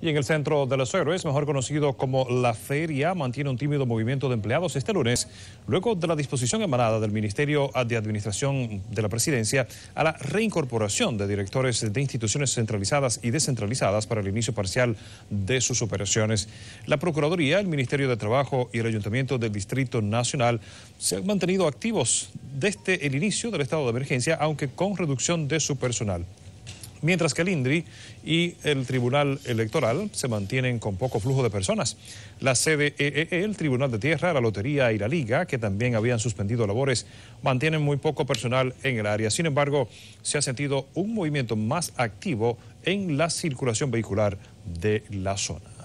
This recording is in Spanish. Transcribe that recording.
Y en el centro de los héroes, mejor conocido como La Feria, mantiene un tímido movimiento de empleados este lunes, luego de la disposición emanada del Ministerio de Administración de la Presidencia a la reincorporación de directores de instituciones centralizadas y descentralizadas para el inicio parcial de sus operaciones. La Procuraduría, el Ministerio de Trabajo y el Ayuntamiento del Distrito Nacional se han mantenido activos desde el inicio del estado de emergencia, aunque con reducción de su personal mientras que el INDRI y el Tribunal Electoral se mantienen con poco flujo de personas. La sede e, el Tribunal de Tierra, la Lotería y la Liga, que también habían suspendido labores, mantienen muy poco personal en el área. Sin embargo, se ha sentido un movimiento más activo en la circulación vehicular de la zona.